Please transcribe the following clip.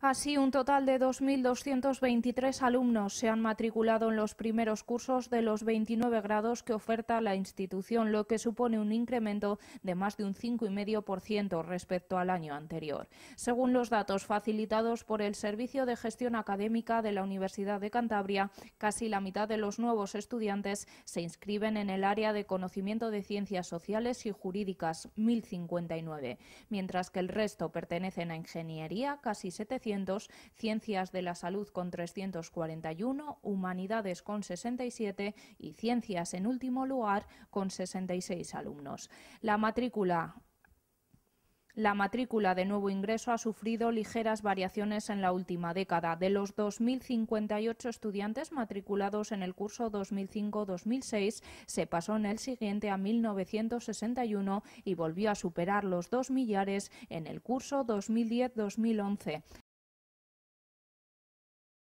Así, un total de 2.223 alumnos se han matriculado en los primeros cursos de los 29 grados que oferta la institución, lo que supone un incremento de más de un 5,5% respecto al año anterior. Según los datos facilitados por el Servicio de Gestión Académica de la Universidad de Cantabria, casi la mitad de los nuevos estudiantes se inscriben en el área de conocimiento de ciencias sociales y jurídicas, 1.059, mientras que el resto pertenecen a ingeniería, casi 700 Ciencias de la Salud con 341, Humanidades con 67 y Ciencias en último lugar con 66 alumnos. La matrícula la matrícula de nuevo ingreso ha sufrido ligeras variaciones en la última década. De los 2.058 estudiantes matriculados en el curso 2005-2006, se pasó en el siguiente a 1.961 y volvió a superar los 2 millares en el curso 2010-2011.